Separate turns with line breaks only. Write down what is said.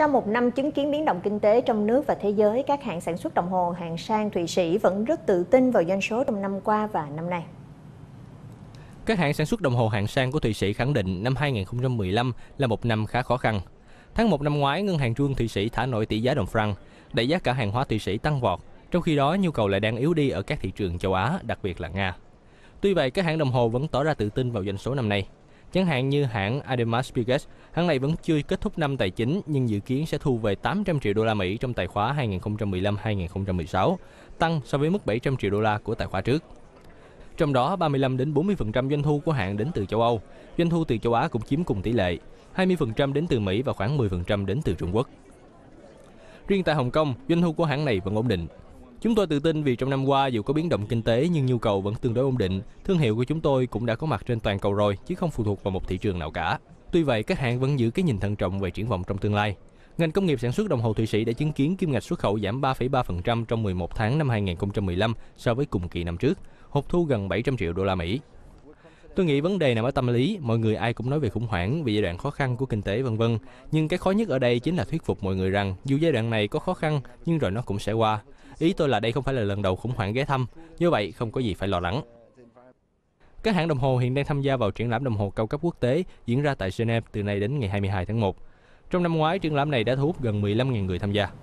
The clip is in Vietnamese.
Sau một năm chứng kiến biến động kinh tế trong nước và thế giới, các hãng sản xuất đồng hồ hàng sang Thụy Sĩ vẫn rất tự tin vào doanh số trong năm qua và năm nay.
Các hãng sản xuất đồng hồ hàng sang của Thụy Sĩ khẳng định năm 2015 là một năm khá khó khăn. Tháng 1 năm ngoái, ngân hàng trung Thụy Sĩ thả nổi tỷ giá đồng franc, đẩy giá cả hàng hóa Thụy Sĩ tăng vọt, trong khi đó nhu cầu lại đang yếu đi ở các thị trường châu Á, đặc biệt là Nga. Tuy vậy, các hãng đồng hồ vẫn tỏ ra tự tin vào doanh số năm nay. Chẳng hạn như hãng Ademas Bigas, hãng này vẫn chưa kết thúc năm tài chính nhưng dự kiến sẽ thu về 800 triệu đô la Mỹ trong tài khoá 2015-2016, tăng so với mức 700 triệu đô la của tài khoá trước. Trong đó, 35 đến 40% doanh thu của hãng đến từ châu Âu, doanh thu từ châu Á cũng chiếm cùng tỷ lệ, 20% đến từ Mỹ và khoảng 10% đến từ Trung Quốc. Riêng tại Hồng Kông, doanh thu của hãng này vẫn ổn định, Chúng tôi tự tin vì trong năm qua dù có biến động kinh tế nhưng nhu cầu vẫn tương đối ổn định. Thương hiệu của chúng tôi cũng đã có mặt trên toàn cầu rồi chứ không phụ thuộc vào một thị trường nào cả. Tuy vậy, các hãng vẫn giữ cái nhìn thận trọng về triển vọng trong tương lai. Ngành công nghiệp sản xuất đồng hồ Thụy Sĩ đã chứng kiến kim ngạch xuất khẩu giảm 3,3% trong 11 tháng năm 2015 so với cùng kỳ năm trước, hụt thu gần 700 triệu đô la Mỹ. Tôi nghĩ vấn đề nằm ở tâm lý, mọi người ai cũng nói về khủng hoảng, về giai đoạn khó khăn của kinh tế vân vân, nhưng cái khó nhất ở đây chính là thuyết phục mọi người rằng dù giai đoạn này có khó khăn nhưng rồi nó cũng sẽ qua. Ý tôi là đây không phải là lần đầu khủng hoảng ghé thăm, như vậy không có gì phải lo lắng. Các hãng đồng hồ hiện đang tham gia vào triển lãm đồng hồ cao cấp quốc tế diễn ra tại Geneva từ nay đến ngày 22 tháng 1. Trong năm ngoái, triển lãm này đã thu hút gần 15.000 người tham gia.